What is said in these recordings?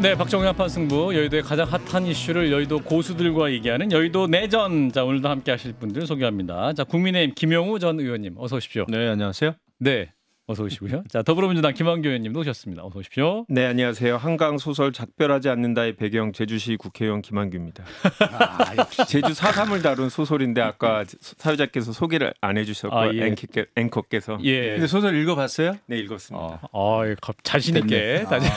네, 박정희 한판 승부 여의도의 가장 핫한 이슈를 여의도 고수들과 얘기하는 여의도 내전. 자, 오늘도 함께 하실 분들 소개합니다. 자, 국민의힘 김영우 전 의원님 어서 오십시오. 네, 안녕하세요. 네. 어서 오시고요. 자 더불어민주당 김한교 의원님도 오셨습니다. 어서 오십시오. 네 안녕하세요. 한강 소설 작별하지 않는다의 배경 제주시 국회의원 김한규입니다. 아, 제주 사삼을 다룬 소설인데 아까 사회자께서 소개를 안 해주셨고 아, 예. 앵커께, 앵커께서 예. 근데 소설 읽어봤어요? 네 읽었습니다. 아, 아 예, 자신 있게 아. 다시.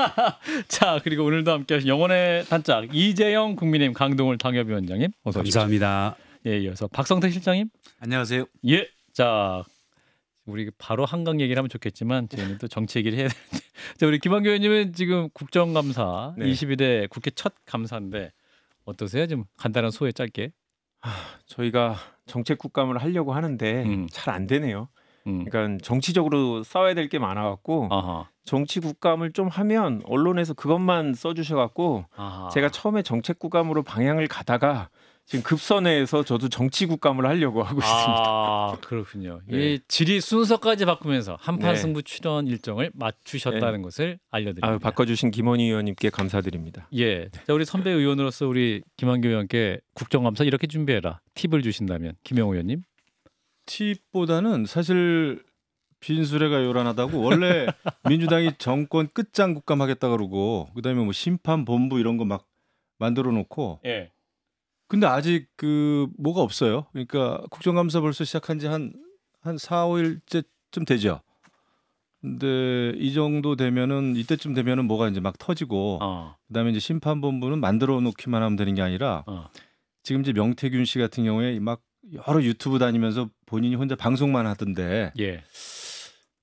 자 그리고 오늘도 함께하신 영원의 단짝 이재영 국민의힘 강동을 당협위원장님 어서 오십시오. 감사합니다. 예 이어서 박성태 실장님 안녕하세요. 예 자. 우리 바로 한강 얘기를 하면 좋겠지만 저희는 또 정치 얘기를 해야 되는데 자, 우리 김한교 의원님은 지금 국정감사 네. 22대 국회 첫 감사인데 어떠세요? 좀 간단한 소회 짧게. 하, 아, 저희가 정책 국감을 하려고 하는데 음. 잘안 되네요. 음. 그러니까 정치적으로 싸워야 될 게 많아갖고 아하. 정치 국감을 좀 하면 언론에서 그것만 써주셔갖고 아하. 제가 처음에 정책 국감으로 방향을 가다가 지금 급선회에서 저도 정치 국감을 하려고 하고 아, 있습니다. 아 그렇군요. 네. 이 질의 순서까지 바꾸면서 한판 네. 승부 출연 일정을 맞추셨다는 네. 것을 알려드립니다. 아 바꿔주신 김원희 의원님께 감사드립니다. 예, 자, 우리 선배 의원으로서 우리 김한규 의원께 국정감사 이렇게 준비해라 팁을 주신다면 김영우 의원님 팁보다는 사실 빈수레가 요란하다고 원래 민주당이 정권 끝장 국감하겠다 그러고 그다음에 뭐 심판 본부 이런 거 막 만들어 놓고. 예. 근데 아직 그 뭐가 없어요. 그러니까 국정감사 벌써 시작한 지 한한 한 4, 5일째쯤 되죠. 근데 이 정도 되면은 이때쯤 되면은 뭐가 이제 막 터지고 어. 그다음에 이제 심판본부는 만들어 놓기만 하면 되는 게 아니라 어. 지금 이제 명태균 씨 같은 경우에 막 여러 유튜브 다니면서 본인이 혼자 방송만 하던데 예.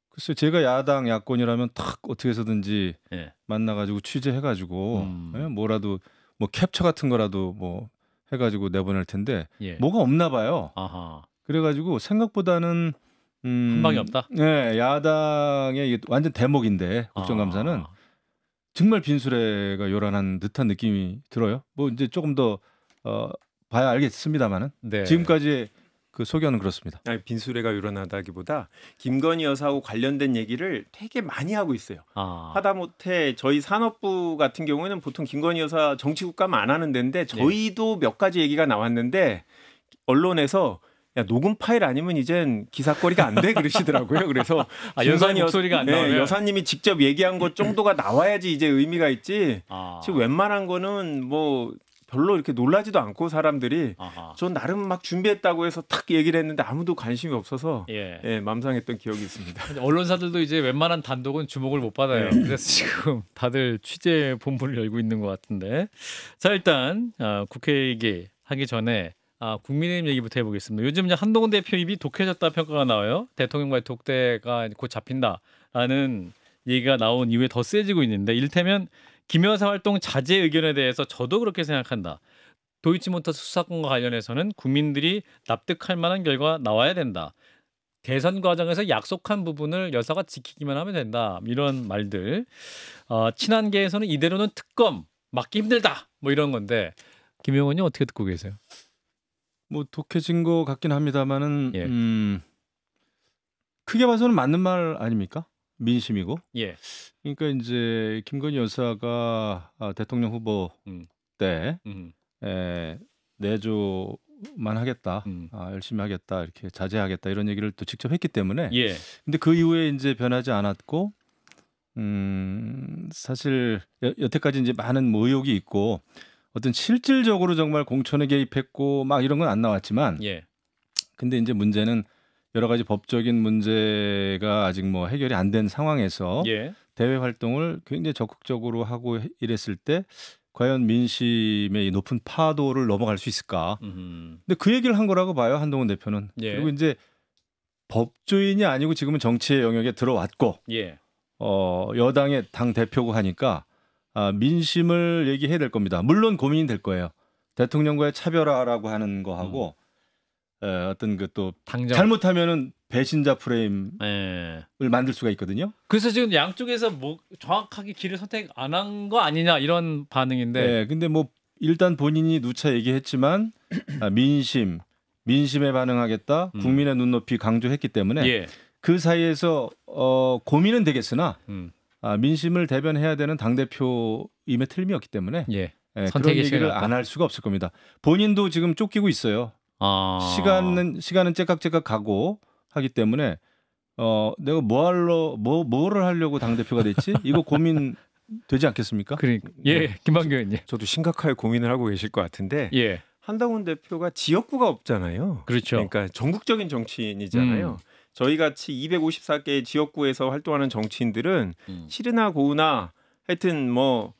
글쎄 제가 야당 야권이라면 탁 어떻게 해서든지 예. 만나가지고 취재해가지고 음. 예, 뭐라도 뭐 캡처 같은 거라도 뭐 해가지고 내보낼 텐데 예. 뭐가 없나 봐요. 아하. 그래가지고 생각보다는 음, 한 방이 없다. 네, 야당의 완전 대목인데 국정감사는 아. 정말 빈수레가 요란한 듯한 느낌이 들어요. 뭐 이제 조금 더 어, 봐야 알겠습니다만은 네. 지금까지 그 소견은 그렇습니다. 아니, 빈수레가 요란하다기보다 김건희 여사하고 관련된 얘기를 되게 많이 하고 있어요. 아. 하다못해 저희 산업부 같은 경우에는 보통 김건희 여사 정치국감 안 하는 데인데 네. 저희도 네. 몇 가지 얘기가 나왔는데 언론에서 야 녹음 파일 아니면 이젠 기사거리가 안 돼 그러시더라고요. 그래서 아, 여사님 소리가안 네, 나오면 여사님이 직접 얘기한 것 정도가 나와야지 이제 의미가 있지. 아. 지금 웬만한 거는 뭐 별로 이렇게 놀라지도 않고 사람들이 아하. 전 나름 막 준비했다고 해서 탁 얘기를 했는데 아무도 관심이 없어서 예, 예 맘상했던 기억이 있습니다. 언론사들도 이제 웬만한 단독은 주목을 못 받아요. 네. 그래서 지금 다들 취재 본부를 열고 있는 것 같은데 자 일단 아, 국회 얘기 하기 전에 아, 국민의힘 얘기부터 해보겠습니다. 요즘 이제 한동훈 대표 입이 독해졌다 평가가 나와요. 대통령과의 독대가 곧 잡힌다라는 얘기가 나온 이후에 더 세지고 있는데 일테면 김여사 활동 자제 의견에 대해서 저도 그렇게 생각한다. 도이치모터스 수사권과 관련해서는 국민들이 납득할 만한 결과 나와야 된다. 대선 과정에서 약속한 부분을 여사가 지키기만 하면 된다. 이런 말들. 어, 친한계에서는 이대로는 특검 막기 힘들다. 뭐 이런 건데 김용원님 어떻게 듣고 계세요? 뭐 독해진 것 같긴 합니다만은 예. 음, 크게 봐서는 맞는 말 아닙니까? 민심이고. 예. 그러니까 이제 김건희 여사가 아, 대통령 후보 음. 때 음. 에, 내조만 하겠다, 음. 아, 열심히 하겠다, 이렇게 자제하겠다 이런 얘기를 또 직접 했기 때문에. 예. 근데 그 이후에 이제 변하지 않았고, 음 사실 여, 여태까지 이제 많은 뭐 의혹이 있고 어떤 실질적으로 정말 공천에 개입했고 막 이런 건 안 나왔지만. 예. 근데 이제 문제는 여러 가지 법적인 문제가 아직 뭐 해결이 안 된 상황에서 예. 대외 활동을 굉장히 적극적으로 하고 이랬을 때 과연 민심의 이 높은 파도를 넘어갈 수 있을까? 음흠. 근데 그 얘기를 한 거라고 봐요 한동훈 대표는. 예. 그리고 이제 법조인이 아니고 지금은 정치의 영역에 들어왔고 예. 어, 여당의 당 대표고 하니까 아, 민심을 얘기해야 될 겁니다. 물론 고민이 될 거예요. 대통령과의 차별화라고 하는 거하고 음. 어, 떤그 또 잘못하면은 배신자 프레임을 네. 만들 수가 있거든요. 그래서 지금 양쪽에서 뭐 정확하게 길을 선택 안 한 거 아니냐 이런 반응인데. 네, 근데 뭐 일단 본인이 누차 얘기했지만 아, 민심, 민심에 반응하겠다, 음. 국민의 눈높이 강조했기 때문에 예. 그 사이에서 어, 고민은 되겠으나 음. 아, 민심을 대변해야 되는 당 대표임에 틀림이 없기 때문에 예. 예, 그런 얘기를 안 할 수가 없을 겁니다. 본인도 지금 쫓기고 있어요. 아. 시간은 시간은 째깍째깍 가고 하기 때문에 어 내가 뭐할로뭐 뭐, 뭐를 하려고 당 대표가 됐지? 이거 고민 되지 않겠습니까? 그러니까 네. 예, 김방규 의원님. 저도 심각하게 고민을 하고 계실 것 같은데 예. 한동훈 대표가 지역구가 없잖아요. 그렇죠. 그러니까 전국적인 정치인이잖아요. 음. 저희 같이 254개의 지역구에서 활동하는 정치인들은 음. 시르나 고우나 하여튼 뭐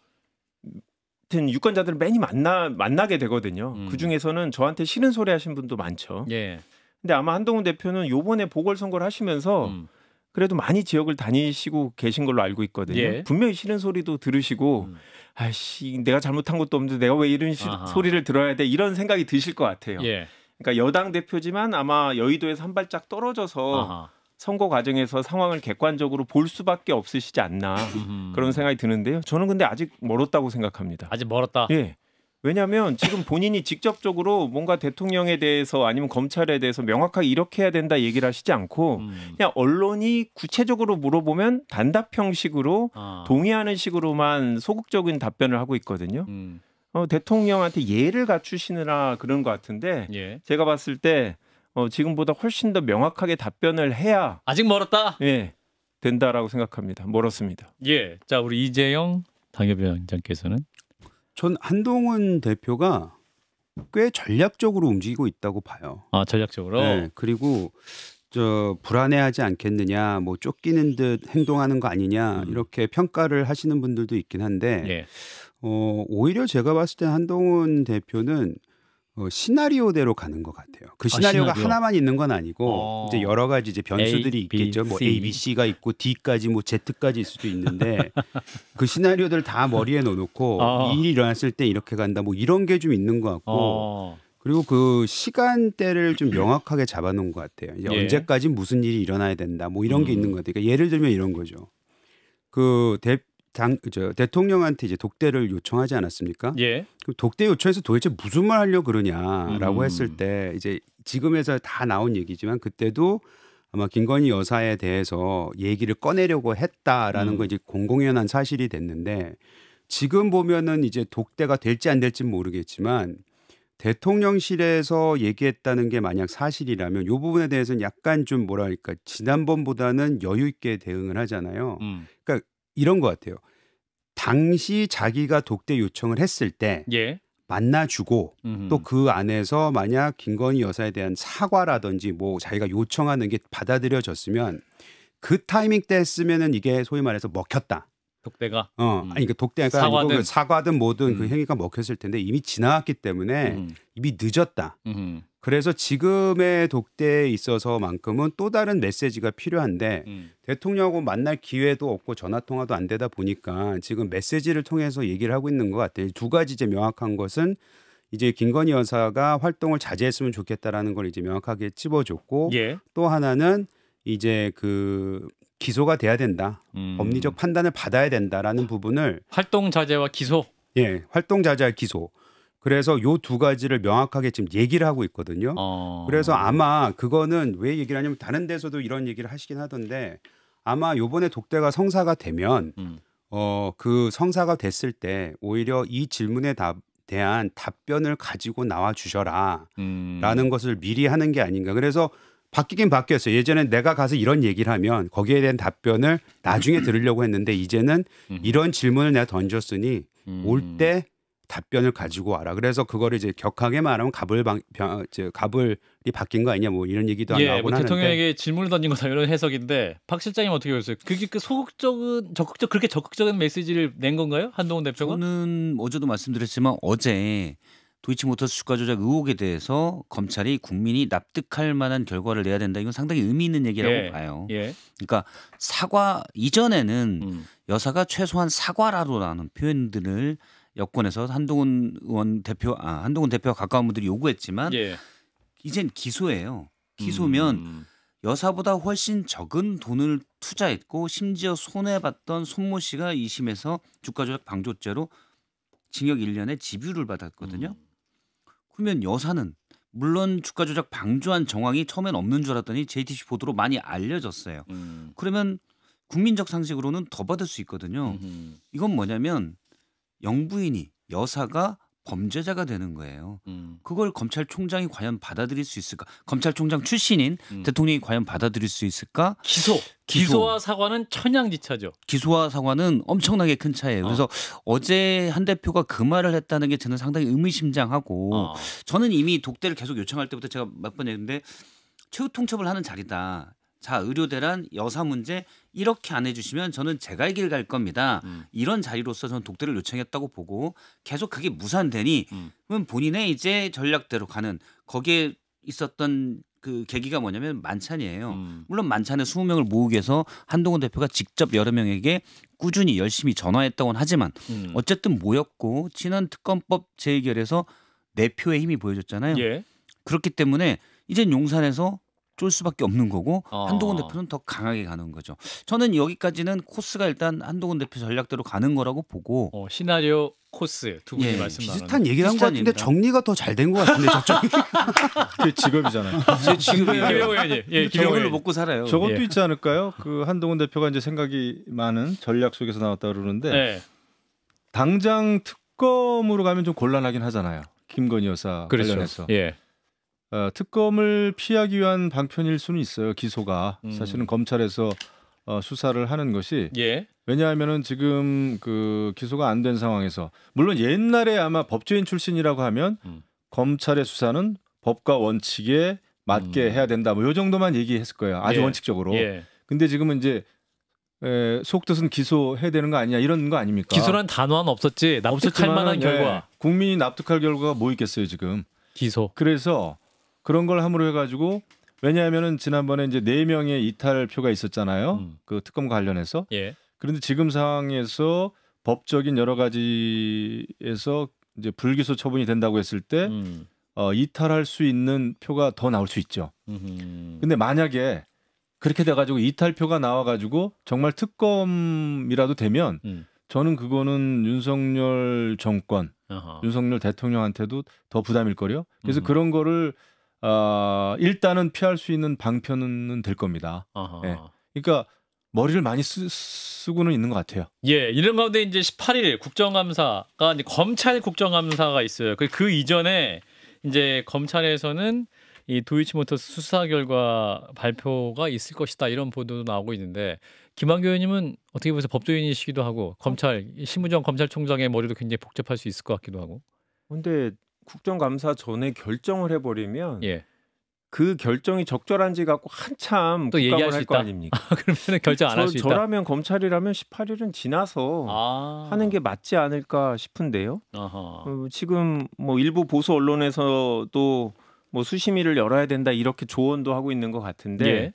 같은 유권자들을 많이 만나 만나게 되거든요. 음. 그 중에서는 저한테 싫은 소리 하신 분도 많죠. 예. 근데 아마 한동훈 대표는 요번에 보궐선거를 하시면서 음. 그래도 많이 지역을 다니시고 계신 걸로 알고 있거든요. 예. 분명히 싫은 소리도 들으시고 음. 아씨 내가 잘못한 것도 없는데 내가 왜 이런 시, 소리를 들어야 돼 이런 생각이 드실 것 같아요. 예. 그러니까 여당 대표지만 아마 여의도에서 한 발짝 떨어져서 아하. 선거 과정에서 상황을 객관적으로 볼 수밖에 없으시지 않나 음. 그런 생각이 드는데요. 저는 근데 아직 멀었다고 생각합니다. 아직 멀었다. 예. 왜냐하면 지금 본인이 직접적으로 뭔가 대통령에 대해서 아니면 검찰에 대해서 명확하게 이렇게 해야 된다 얘기를 하시지 않고 음. 그냥 언론이 구체적으로 물어보면 단답 형식으로 아. 동의하는 식으로만 소극적인 답변을 하고 있거든요. 음. 어, 대통령한테 예를 갖추시느라 그런 것 같은데 예. 제가 봤을 때 어, 지금보다 훨씬 더 명확하게 답변을 해야 아직 멀었다. 예. 된다라고 생각합니다. 멀었습니다. 예. 자, 우리 이재영 당협위원장께서는 전 한동훈 대표가 꽤 전략적으로 움직이고 있다고 봐요. 아, 전략적으로. 네. 그리고 저 불안해하지 않겠느냐, 뭐 쫓기는 듯 행동하는 거 아니냐 음. 이렇게 평가를 하시는 분들도 있긴 한데, 예. 어 오히려 제가 봤을 때 한동훈 대표는 어, 시나리오대로 가는 것 같아요. 그 아, 시나리오가 아, 시나리오. 하나만 있는 건 아니고 어. 이제 여러 가지 이제 변수들이 A, 있겠죠. B, 뭐 A, B, C가 있고 D까지 뭐 Z까지 있을 수도 있는데 그 시나리오들 다 머리에 넣어놓고 어. 일이 일어났을 때 이렇게 간다 뭐 이런 게 좀 있는 것 같고 어. 그리고 그 시간대를 좀 명확하게 잡아놓은 것 같아요. 이제 예. 언제까지 무슨 일이 일어나야 된다 뭐 이런 게 음. 있는 것 같아요. 그러니까 예를 들면 이런 거죠. 그 대, 당, 저, 대통령한테 이제 독대를 요청하지 않았습니까? 예. 그럼 독대 요청에서 도대체 무슨 말 하려고 그러냐라고 음. 했을 때 이제 지금에서 다 나온 얘기지만 그때도 아마 김건희 여사에 대해서 얘기를 꺼내려고 했다라는 음. 거 이제 공공연한 사실이 됐는데 지금 보면은 이제 독대가 될지 안 될지 모르겠지만 대통령실에서 얘기했다는 게 만약 사실이라면 요 부분에 대해서는 약간 좀 뭐랄까 지난번보다는 여유 있게 대응을 하잖아요. 음. 그러니까 이런 것 같아요. 당시 자기가 독대 요청을 했을 때 예. 만나주고 또 그 안에서 만약 김건희 여사에 대한 사과라든지 뭐 자기가 요청하는 게 받아들여졌으면 그 타이밍 때 했으면은 이게 소위 말해서 먹혔다. 독대가 어 음. 그러니까 아니 그 독대가 그러니까 사과든 사과든 뭐든 그 음. 그 행위가 먹혔을 텐데 이미 지나왔기 때문에 음. 이미 늦었다. 그래서 지금의 독대에 있어서만큼은 또 다른 메시지가 필요한데 음. 대통령하고 만날 기회도 없고 전화 통화도 안 되다 보니까 지금 메시지를 통해서 얘기를 하고 있는 것 같아요. 두 가지 이제 명확한 것은 이제 김건희 여사가 활동을 자제했으면 좋겠다라는 걸 이제 명확하게 찝어줬고 예. 또 하나는 이제 그 기소가 돼야 된다. 음. 법리적 판단을 받아야 된다라는 부분을 활동 자제와 기소. 예, 활동 자제와 기소. 그래서 요 두 가지를 명확하게 지금 얘기를 하고 있거든요. 어... 그래서 아마 그거는 왜 얘기를 하냐면 다른 데서도 이런 얘기를 하시긴 하던데 아마 요번에 독대가 성사가 되면 음. 어그 성사가 됐을 때 오히려 이 질문에 답 대한 답변을 가지고 나와 주셔라 음. 라는 것을 미리 하는 게 아닌가 그래서 바뀌긴 바뀌었어요 예전에 내가 가서 이런 얘기를 하면 거기에 대한 답변을 나중에 들으려고 했는데 이제는 음. 이런 질문을 내가 던졌으니 음. 올때 답변을 가지고 와라. 그래서 그거를 이제 격하게 말하면 갑을 방, 병, 저, 어, 갑을이 바뀐 거 아니냐 뭐 이런 얘기도 예, 나오곤 뭐 대통령에게 질문을 던진 거다 이런 해석인데 박 실장님 어떻게 보세요 그게 그 소극적은 적극적 그렇게 적극적인 메시지를 낸 건가요? 한동훈 대표가? 저는 어제도 말씀드렸지만 어제 도이치모터스 주가 조작 의혹에 대해서 검찰이 국민이 납득할 만한 결과를 내야 된다. 이건 상당히 의미 있는 얘기라고 예, 봐요. 예. 그러니까 사과 이전에는 음. 여사가 최소한 사과라도라는 표현들을 여권에서 한동훈 의원 대표 아 한동훈 대표와 가까운 분들이 요구했지만 예. 이젠 기소예요. 기소면 음. 여사보다 훨씬 적은 돈을 투자했고 심지어 손해봤던 손모 씨가 이심에서 주가 조작 방조죄로 징역 1년에 집유를 받았거든요. 음. 그러면 여사는 물론 주가 조작 방조한 정황이 처음엔 없는 줄 알았더니 JTBC 보도로 많이 알려졌어요. 음. 그러면 국민적 상식으로는 더 받을 수 있거든요. 음흠. 이건 뭐냐면 영부인이 여사가 범죄자가 되는 거예요. 음. 그걸 검찰총장이 과연 받아들일 수 있을까? 검찰총장 출신인 음. 대통령이 과연 받아들일 수 있을까? 기소. 기소. 와 사과는 천양지차죠. 기소와 사과는 엄청나게 큰 차이예요. 어. 그래서 어제 한 대표가 그 말을 했다는 게 저는 상당히 의미심장하고 어. 저는 이미 독대를 계속 요청할 때부터 제가 몇 번 했는데 최후 통첩을 하는 자리다. 자 의료 대란 여사 문제 이렇게 안 해주시면 저는 제가이길갈 겁니다. 음. 이런 자리로서 저는 독대를 요청했다고 보고 계속 그게 무산되니 음. 그럼 본인의 이제 전략대로 가는 거기에 있었던 그 계기가 뭐냐면 만찬이에요. 음. 물론 만찬에 20명을 모으기 위해서 한동훈 대표가 직접 여러 명에게 꾸준히 열심히 전화했다고는 하지만 음. 어쨌든 모였고 친한 특검법 재의결에서 내 네 표의 힘이 보여졌잖아요. 예. 그렇기 때문에 이젠 용산에서 쫄 수밖에 없는 거고 어. 한동훈 대표는 더 강하게 가는 거죠. 저는 여기까지는 코스가 일단 한동훈 대표 전략대로 가는 거라고 보고 어, 시나리오 코스 두 분이 예, 말씀 나누 비슷한 얘기를 한것 같은데 얘기다. 정리가 더 잘된것 같은데 저쪽이 직업이잖아요. 직업이에요. 아, 김영호님, 예, 먹고 살아요. 저것도 예. 있지 않을까요? 그 한동훈 대표가 이제 생각이 많은 전략 속에서 나왔다 그러는데 예. 당장 특검으로 가면 좀 곤란하긴 하잖아요. 김건희 여사 그렇죠. 관련해서. 예. 어, 특검을 피하기 위한 방편일 수는 있어요. 기소가 음. 사실은 검찰에서 어, 수사를 하는 것이 예. 왜냐하면은 지금 그 기소가 안 된 상황에서 물론 옛날에 아마 법조인 출신이라고 하면 음. 검찰의 수사는 법과 원칙에 맞게 음. 해야 된다 뭐 요 정도만 얘기했을 거예요. 아주 예. 원칙적으로. 예. 근데 지금은 이제 에, 속뜻은 기소해야 되는 거 아니냐 이런 거 아닙니까? 기소란 단어는 없었지 납득할 만한 예. 결과. 네, 국민이 납득할 결과가 뭐 있겠어요 지금? 기소. 그래서 그런 걸 함으로 해가지고 왜냐하면은 지난번에 이제 네 명의 이탈표가 있었잖아요. 음. 그 특검과 관련해서. 예. 그런데 지금 상황에서 법적인 여러 가지에서 이제 불기소 처분이 된다고 했을 때 음. 어, 이탈할 수 있는 표가 더 나올 수 있죠. 그런데 만약에 그렇게 돼가지고 이탈표가 나와가지고 정말 특검이라도 되면 음. 저는 그거는 윤석열 정권, 어허. 윤석열 대통령한테도 더 부담일 거요. 그래서 음. 그런 거를 어, 일단은 피할 수 있는 방편은 될 겁니다. 아하. 예. 그러니까 머리를 많이 쓰, 고는 있는 것 같아요. 예, 이런 가운데 이제 18일 국정감사가 이제 검찰 국정감사가 있어요. 그, 그 이전에 이제 검찰에서는 이 도이치모터스 수사 결과 발표가 있을 것이다 이런 보도도 나오고 있는데 김한교 의원님은 어떻게 보세요? 법조인이시기도 하고 검찰 심우정 검찰총장의 머리도 굉장히 복잡할 수 있을 것 같기도 하고. 근데 국정감사 전에 결정을 해버리면 예. 그 결정이 적절한지 갖고 한참 또 얘기할 수 있다. 아닙니까? 그러면 결정 안 할 수 있다. 저라면 검찰이라면 18일은 지나서 아. 하는 게 맞지 않을까 싶은데요. 어, 지금 뭐 일부 보수 언론에서도 뭐 수심위를 열어야 된다 이렇게 조언도 하고 있는 것 같은데 예.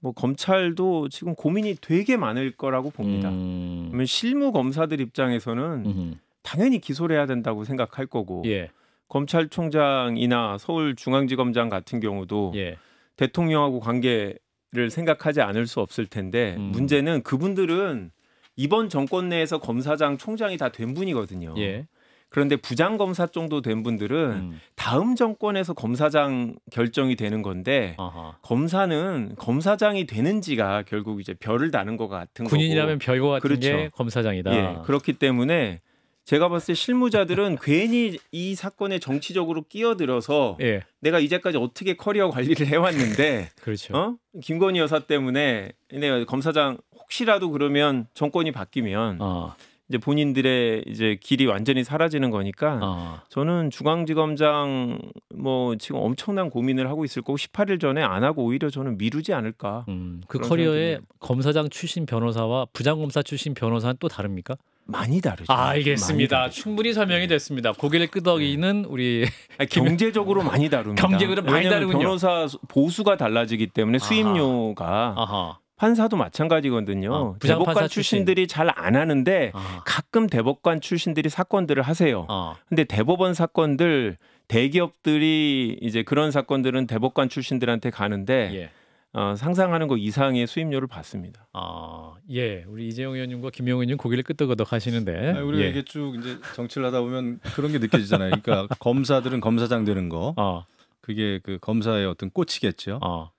뭐 검찰도 지금 고민이 되게 많을 거라고 봅니다. 음. 그러면 실무 검사들 입장에서는 음흠. 당연히 기소를 해야 된다고 생각할 거고. 예. 검찰총장이나 서울중앙지검장 같은 경우도 예. 대통령하고 관계를 생각하지 않을 수 없을 텐데 음. 문제는 그분들은 이번 정권 내에서 검사장, 총장이 다 된 분이거든요. 예. 그런데 부장 검사 정도 된 분들은 음. 다음 정권에서 검사장 결정이 되는 건데 아하. 검사는 검사장이 되는지가 결국 이제 별을 다는 것 같은 군인이라면 거고 군인이라면 별과 같은 그렇죠. 게 검사장이다. 예, 그렇기 때문에 제가 봤을 때 실무자들은 괜히 이 사건에 정치적으로 끼어들어서 예. 내가 이제까지 어떻게 커리어 관리를 해왔는데 그렇죠. 어? 김건희 여사 때문에 내가 네, 검사장 혹시라도 그러면 정권이 바뀌면 어. 이제 본인들의 이제 길이 완전히 사라지는 거니까 어. 저는 중앙지검장 뭐 지금 엄청난 고민을 하고 있을 거고 18일 전에 안 하고 오히려 저는 미루지 않을까. 음, 그 커리어에 검사장 출신 변호사와 부장검사 출신 변호사는 또 다릅니까? 많이 다르죠. 아, 알겠습니다. 많이 충분히 설명이 네. 됐습니다. 고개를 끄덕이는 네. 우리 경제적으로 많이 다릅니다. 경제적으로 많이 다르군요. 변호사 보수가 달라지기 때문에 수임료가 아하. 판사도 마찬가지거든요. 아, 대법관 출신들이 잘 안 하는데 아. 가끔 대법관 출신들이 사건들을 하세요. 아. 근데 대법원 사건들 대기업들이 이제 그런 사건들은 대법관 출신들한테 가는데 예. 어, 상상하는 것 이상의 수임료를 받습니다. 아, 예. 우리 이재용 의원님과 김용 의원님 고개를 끄덕끄덕 하시는데 아니, 우리가 예. 이게 쭉 이제 정치를 하다 보면 그런 게 느껴지잖아요. 그러니까 검사들은 검사장 되는 거, 어. 그게 그 검사의 어떤 꽃이겠죠. 어.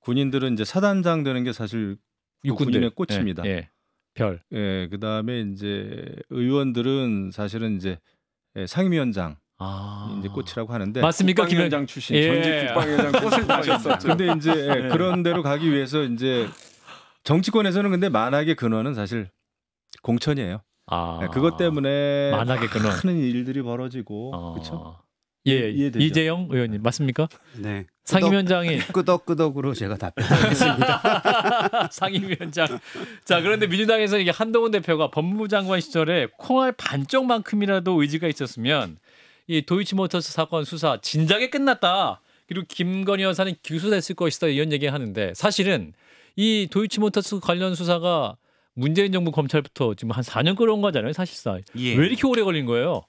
군인들은 이제 사단장 되는 게 사실 그 육군들. 군인의 꽃입니다. 예, 예. 별. 예, 그다음에 이제 의원들은 사실은 이제 예, 상임위원장 아. 이제 꽃이라고 하는데 맞습니까? 김현장 출신 예. 전직 국방위원장 꽃을 따셨죠 근데 이제 예, 예 그런 데로 가기 위해서 이제 정치권에서는 근데 만악의 근원은 사실 공천이에요. 아. 네, 그것 때문에 만악의 근원 하는 일들이 벌어지고 아. 그렇죠. 예, 이해되죠? 이재영 의원님 맞습니까? 네. 상임위원장이 끄덕끄덕으로 제가 답변하겠습니다. 상임위원장. 자 그런데 민주당에서 이게 한동훈 대표가 법무 장관 시절에 콩알 반쪽만큼이라도 의지가 있었으면 이 도이치모터스 사건 수사 진작에 끝났다. 그리고 김건희 여사는 기소됐을 것이다 이런 얘기하는데 사실은 이 도이치모터스 관련 수사가 문재인 정부 검찰부터 지금 한 4년 끌어온 거잖아요, 사실상. 예. 왜 이렇게 오래 걸린 거예요?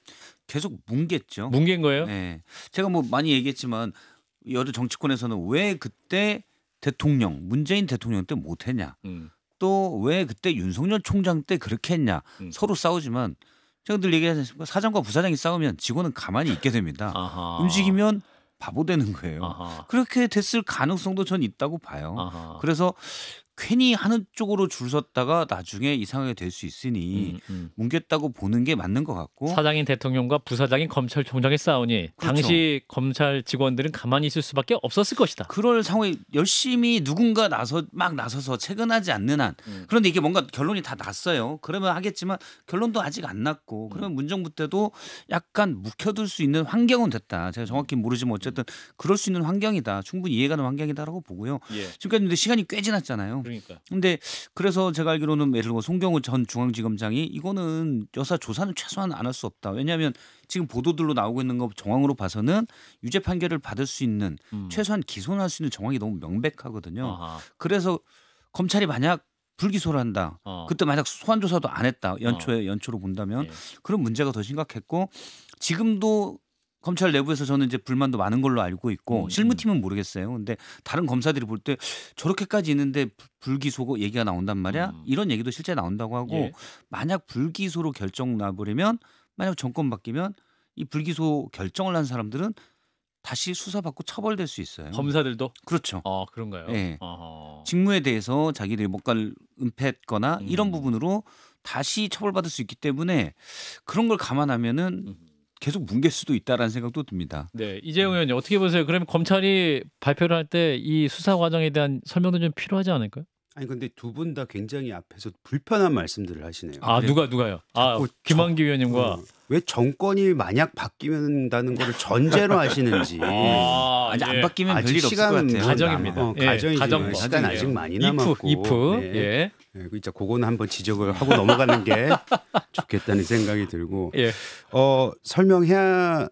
계속 뭉갰죠. 뭉갠 거예요? 네. 제가 뭐 많이 얘기했지만 여러 정치권에서는 왜 그때 대통령 문재인 대통령 때 못했냐, 음. 또왜 그때 윤석열 총장 때 그렇게 했냐 음. 서로 싸우지만 저들 얘기하지 않습 사장과 부사장이 싸우면 직원은 가만히 있게 됩니다. 아하. 움직이면 바보 되는 거예요. 아하. 그렇게 됐을 가능성도 전 있다고 봐요. 아하. 그래서 괜히 하는 쪽으로 줄 섰다가 나중에 이상하게 될 수 있으니 음, 음. 뭉겠다고 보는 게 맞는 것 같고 사장인 대통령과 부사장인 검찰총장의 싸우니 그렇죠. 당시 검찰 직원들은 가만히 있을 수밖에 없었을 것이다. 그럴 상황에 열심히 누군가 나서 막 나서서 채근하지 않는 한 음. 그런데 이게 뭔가 결론이 다 났어요. 그러면 하겠지만 결론도 아직 안 났고 음. 그러면 문정부 때도 약간 묵혀둘 수 있는 환경은 됐다. 제가 정확히 모르지만 어쨌든 음. 그럴 수 있는 환경이다. 충분히 이해가는 환경이다라고 보고요. 예. 지금까지 근 시간이 꽤 지났잖아요. 그러니까. 근데 그래서 제가 알기로는 예를 들어 송경호 전 중앙지검장이 이거는 여사 조사는 최소한 안 할 수 없다. 왜냐하면 지금 보도들로 나오고 있는 거 정황으로 봐서는 유죄 판결을 받을 수 있는 음. 최소한 기소할 수 있는 정황이 너무 명백하거든요. 아하. 그래서 검찰이 만약 불기소를 한다. 어. 그때 만약 소환 조사도 안 했다. 어. 연초에 어. 연초로 본다면 예. 그런 문제가 더 심각했고 지금도 검찰 내부에서 저는 이제 불만도 많은 걸로 알고 있고 음. 실무팀은 모르겠어요. 근데 다른 검사들이 볼 때 저렇게까지 있는데 불기소 고 얘기가 나온단 말이야. 음. 이런 얘기도 실제 나온다고 하고 예. 만약 불기소로 결정 나버리면 만약 정권 바뀌면 이 불기소 결정을 한 사람들은 다시 수사받고 처벌될 수 있어요. 검사들도 그렇죠. 아 그런가요? 네. 예. 어허. 직무에 대해서 자기들이 뭔가를 은폐했거나 음. 이런 부분으로 다시 처벌받을 수 있기 때문에 그런 걸 감안하면은 계속 뭉갤 수도 있다라는 생각도 듭니다. 네, 이재용 의원님 어떻게 보세요? 그러면 검찰이 발표를 할 때 이 수사 과정에 대한 설명도 좀 필요하지 않을까요? 아니 근데 두 분 다 굉장히 앞에서 불편한 말씀들을 하시네요. 아 누가 누가요? 아 김한기 의원님과 어. 왜 정권이 만약 바뀌는다는 거를 전제로 하시는지 어, 아, 아직 안 예. 바뀌면 아직 별일 시간 없을 것 같아요. 가정입니다. 어, 예, 가정이 가정, 시간 아직 예. 많이 남았고 이프, 이프. 예. 네, 예. 진짜 그 그거는 한번 지적을 하고 넘어가는 게 좋겠다는 생각이 들고 예. 어, 설명해야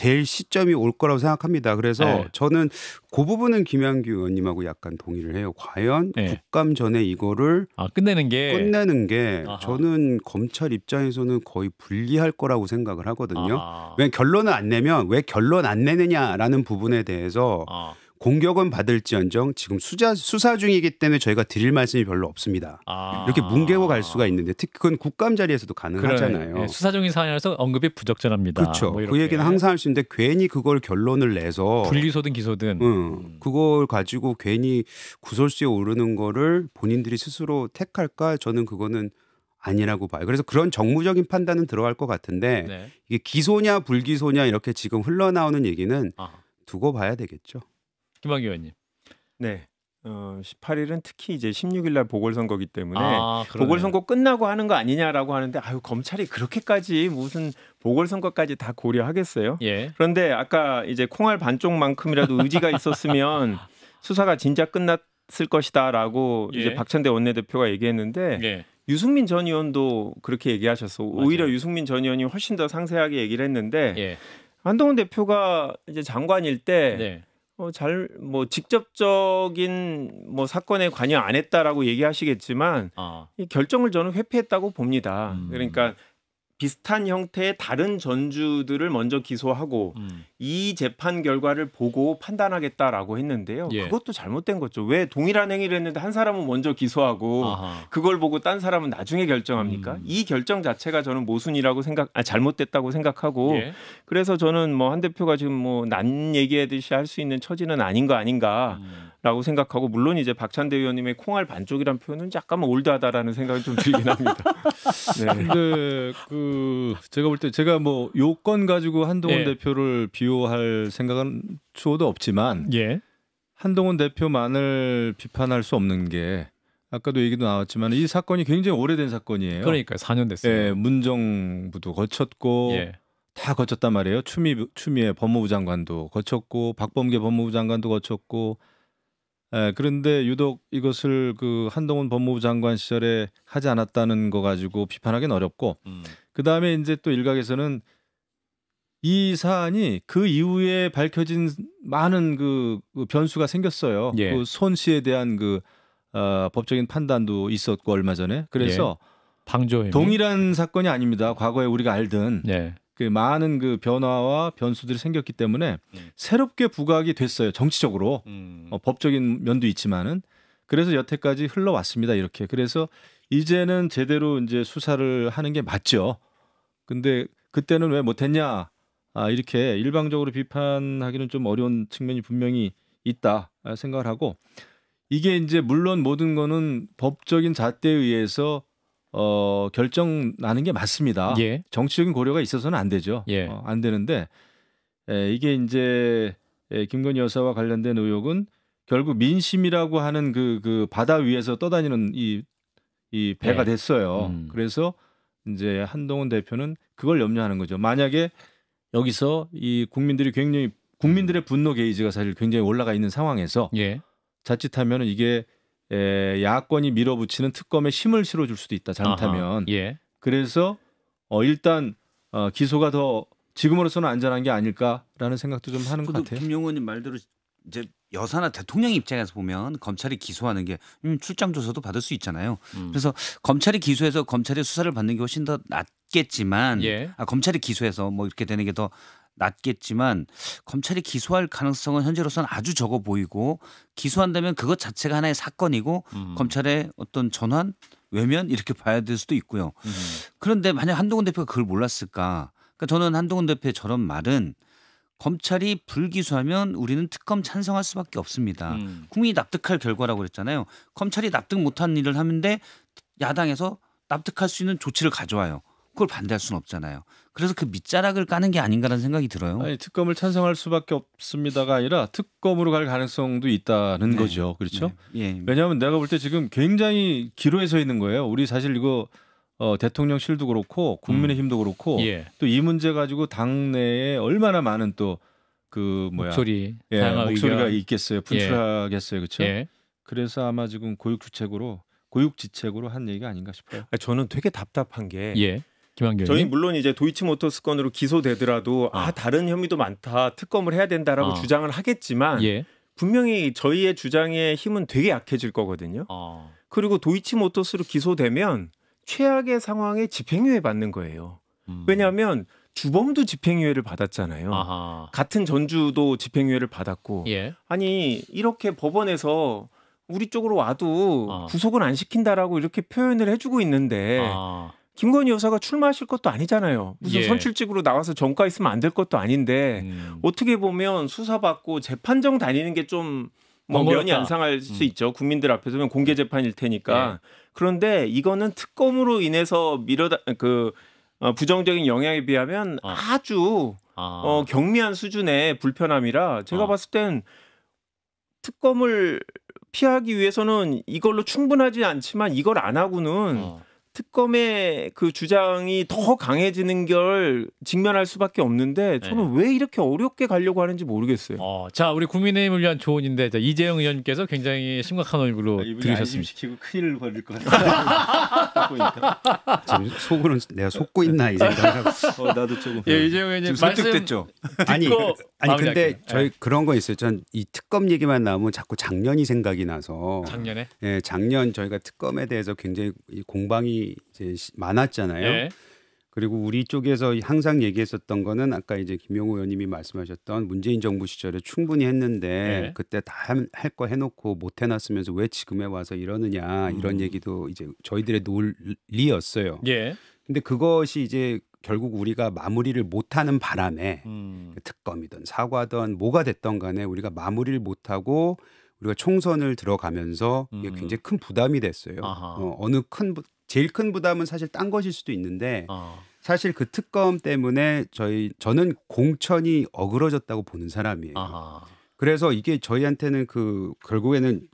될 시점이 올 거라고 생각합니다. 그래서 네. 저는 그 부분은 김양규 의원님하고 약간 동의를 해요. 과연 네. 국감 전에 이거를 아, 끝내는 게 끝내는 게 아하. 저는 검찰 입장에서는 거의 불리할 거라고 생각을 하거든요. 아하. 왜 결론을 안 내면 왜 결론 안 내느냐라는 부분에 대해서 아. 공격은 받을지언정 지금 수사 수사 중이기 때문에 저희가 드릴 말씀이 별로 없습니다. 아. 이렇게 뭉개고 갈 수가 있는데 특히 그건 국감 자리에서도 가능하잖아요. 그 수사 중인 사안이라서 언급이 부적절합니다. 그렇죠. 뭐그 얘기는 항상 할 수 있는데 괜히 그걸 결론을 내서 분리소든 기소든 음, 그걸 가지고 괜히 구설수에 오르는 거를 본인들이 스스로 택할까 저는 그거는 아니라고 봐요. 그래서 그런 정무적인 판단은 들어갈 것 같은데 네. 이게 기소냐 불기소냐 이렇게 지금 흘러나오는 얘기는 아 두고 봐야 되겠죠. 김학의 의원님. 네. 어, 18일은 특히 이제 16일 날 보궐선거기 때문에 아, 보궐선거 끝나고 하는 거 아니냐라고 하는데 아유 검찰이 그렇게까지 무슨 보궐선거까지 다 고려하겠어요? 예. 그런데 아까 이제 콩알 반쪽만큼이라도 의지가 있었으면 수사가 진작 끝났을 것이다라고 예. 이제 박찬대 원내대표가 얘기했는데 예. 유승민 전 의원도 그렇게 얘기하셨어. 오히려 맞아요. 유승민 전 의원이 훨씬 더 상세하게 얘기를 했는데 예. 한동훈 대표가 이제 장관일 때. 네. 어, 잘 뭐 직접적인 뭐 사건에 관여 안 했다라고 얘기하시겠지만 아. 이 결정을 저는 회피했다고 봅니다. 음. 그러니까 비슷한 형태의 다른 전주들을 먼저 기소하고 음. 이 재판 결과를 보고 판단하겠다라고 했는데요. 예. 그것도 잘못된 거죠. 왜 동일한 행위를 했는데 한 사람은 먼저 기소하고 아하. 그걸 보고 딴 사람은 나중에 결정합니까? 음. 이 결정 자체가 저는 모순이라고 생각, 아, 잘못됐다고 생각하고 예. 그래서 저는 뭐 한 대표가 지금 뭐 난 얘기하듯이 할 수 있는 처지는 아닌 거 아닌가. 음. 라고 생각하고 물론 이제 박찬대 의원님의 콩알 반쪽이란 표현은 약간 올드하다라는 생각이 좀 들긴 합니다. 네. 근데 그그 제가 볼 때 제가 뭐 요건 가지고 한동훈 예. 대표를 비호할 생각은 추호도 없지만 예. 한동훈 대표만을 비판할 수 없는 게 아까도 얘기도 나왔지만 이 사건이 굉장히 오래된 사건이에요. 그러니까 4년 됐어요. 예, 문정부도 거쳤고 예. 다 거쳤단 말이에요. 추미 추미애 법무부 장관도 거쳤고 박범계 법무부 장관도 거쳤고 예, 그런데 유독 이것을 그 한동훈 법무부 장관 시절에 하지 않았다는 거 가지고 비판하기는 어렵고 음. 그 다음에 이제 또 일각에서는 이 사안이 그 이후에 밝혀진 많은 그, 그 변수가 생겼어요. 예. 그손 씨에 대한 그 어, 법적인 판단도 있었고 얼마 전에 그래서 예. 방조 동일한 사건이 아닙니다. 과거에 우리가 알던 예. 그 많은 그 변화와 변수들이 생겼기 때문에 음. 새롭게 부각이 됐어요. 정치적으로 음. 어, 법적인 면도 있지만은 그래서 여태까지 흘러왔습니다. 이렇게 그래서 이제는 제대로 이제 수사를 하는 게 맞죠. 근데 그때는 왜 못했냐? 아 이렇게 일방적으로 비판하기는 좀 어려운 측면이 분명히 있다 아, 생각을 하고 이게 이제 물론 모든 거는 법적인 잣대에 의해서 어, 결정 나는 게 맞습니다. 예. 정치적인 고려가 있어서는 안 되죠. 예. 어, 안 되는데 에, 이게 이제 에, 김건희 여사와 관련된 의혹은 결국 민심이라고 하는 그, 그 바다 위에서 떠다니는 이, 이 배가 네. 됐어요. 음. 그래서 이제 한동훈 대표는 그걸 염려하는 거죠. 만약에 여기서 이 국민들이 굉장히 국민들의 분노 게이지가 사실 굉장히 올라가 있는 상황에서 예. 자칫하면 이게 에, 예, 야권이 밀어붙이는 특검에 힘을 실어줄 수도 있다 잘못하면 아하, 예. 그래서 어, 일단 어, 기소가 더 지금으로서는 안전한 게 아닐까라는 생각도 좀 하는 것 같아요. 김용원님 말대로 이제 여사나 대통령 입장에서 보면 검찰이 기소하는 게 음, 출장 조사도 받을 수 있잖아요. 음. 그래서 검찰이 기소해서 검찰의 수사를 받는 게 훨씬 더 낫겠지만 예. 아, 검찰이 기소해서 뭐 이렇게 되는 게더 낮겠지만 검찰이 기소할 가능성은 현재로서는 아주 적어 보이고 기소한다면 그것 자체가 하나의 사건이고 음. 검찰의 어떤 전환 외면 이렇게 봐야 될 수도 있고요. 음. 그런데 만약 한동훈 대표가 그걸 몰랐을까? 그러니까 저는 한동훈 대표의 저런 말은 검찰이 불기소하면 우리는 특검 찬성할 수밖에 없습니다. 음. 국민이 납득할 결과라고 그랬잖아요. 검찰이 납득 못한 일을 하는데 야당에서 납득할 수 있는 조치를 가져와요. 그걸 반대할 수는 없잖아요. 그래서 그 밑자락을 까는 게 아닌가라는 생각이 들어요. 아니, 특검을 찬성할 수밖에 없습니다가 아니라 특검으로 갈 가능성도 있다는 네. 거죠. 그렇죠? 네. 네. 왜냐하면 내가 볼 때 지금 굉장히 기로에 서 있는 거예요. 우리 사실 이거 어, 대통령실도 그렇고 국민의힘도 음. 그렇고 음. 예. 또이 문제 가지고 당내에 얼마나 많은 또 그 뭐야 목소리 예, 목소리가 의견. 있겠어요 예. 분출하겠어요 예. 그렇죠 예. 그래서 아마 지금 고육주책으로 고육지책으로 한 얘기가 아닌가 싶어요 저는 되게 답답한 게 김한결 저희 물론 이제 도이치모터스 건으로 기소되더라도 아, 아 다른 혐의도 많다 특검을 해야 된다라고 아. 주장을 하겠지만 예. 분명히 저희의 주장의 힘은 되게 약해질 거거든요. 아. 그리고 도이치모터스로 기소되면 최악의 상황에 집행유예 받는 거예요. 음. 왜냐하면 주범도 집행유예를 받았잖아요. 아하. 같은 전주도 집행유예를 받았고 예. 아니 이렇게 법원에서 우리 쪽으로 와도 아. 구속은 안 시킨다라고 이렇게 표현을 해주고 있는데 아. 김건희 여사가 출마하실 것도 아니잖아요. 무슨 예. 선출직으로 나와서 정가 있으면 안 될 것도 아닌데 음. 어떻게 보면 수사받고 재판정 다니는 게 좀 뭐 면이 안 상할 음. 수 있죠. 국민들 앞에서 보면 공개 재판일 테니까. 네. 그런데 이거는 특검으로 인해서 밀어다 그 어, 부정적인 영향에 비하면 아. 아주 아. 어, 경미한 수준의 불편함이라 제가 아. 봤을 땐 특검을 피하기 위해서는 이걸로 충분하지 않지만 이걸 안 하고는 어. 특검의 그 주장이 더 강해지는 걸 직면할 수밖에 없는데 네. 저는 네. 왜 이렇게 어렵게 가려고 하는지 모르겠어요. 어, 자 우리 국민의힘을 위한 조언인데 자, 이재영 의원께서 굉장히 심각한 얼굴로 아, 들으셨습니다. 시키 큰일 걸릴 것같아 지금 속으로 내가 속고 있나 이 생각하고. 어, 나도 조금. 예, 이재영 의원님 설득됐죠. 아니 아니 근데 할게요. 네. 저희 네. 그런 거 있어요. 전 이 특검 얘기만 나오면 자꾸 작년이 생각이 나서 작년에 예 작년 저희가 특검에 대해서 굉장히 공방이 이제 많았잖아요. 예. 그리고 우리 쪽에서 항상 얘기했었던 거는 아까 이제 김용호 의원님이 말씀하셨던 문재인 정부 시절에 충분히 했는데 네. 그때 다 할 거 해놓고 못 해놨으면서 왜 지금에 와서 이러느냐 이런 음. 얘기도 이제 저희들의 논리였어요. 예. 근데 그것이 이제 결국 우리가 마무리를 못하는 바람에 음. 그 특검이든 사과든 뭐가 됐던 간에 우리가 마무리를 못하고 우리가 총선을 들어가면서 이게 음. 굉장히 큰 부담이 됐어요. 어, 어느 큰 부, 제일 큰 부담은 사실 딴 것일 수도 있는데 어. 사실 그 특검 때문에 저희 저는 공천이 어그러졌다고 보는 사람이에요. 아하. 그래서 이게 저희한테는 그 결국에는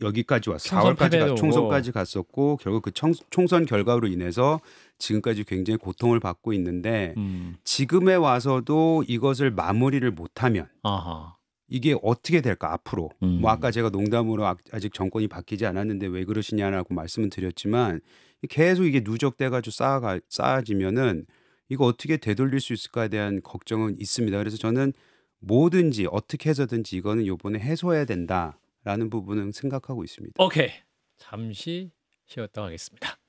여기까지 왔어. 4월까지 가, 총선까지 갔었고 결국 그 청, 총선 결과로 인해서 지금까지 굉장히 고통을 받고 있는데 음. 지금에 와서도 이것을 마무리를 못하면 아하. 이게 어떻게 될까 앞으로 음. 뭐 아까 제가 농담으로 아직 정권이 바뀌지 않았는데 왜 그러시냐라고 말씀을 드렸지만 계속 이게 누적돼가지고 쌓아가 쌓아지면은 이거 어떻게 되돌릴 수 있을까에 대한 걱정은 있습니다. 그래서 저는 뭐든지 어떻게 해서든지 이거는 요번에 해소해야 된다라는 부분은 생각하고 있습니다. 오케이 잠시 쉬었다 하겠습니다.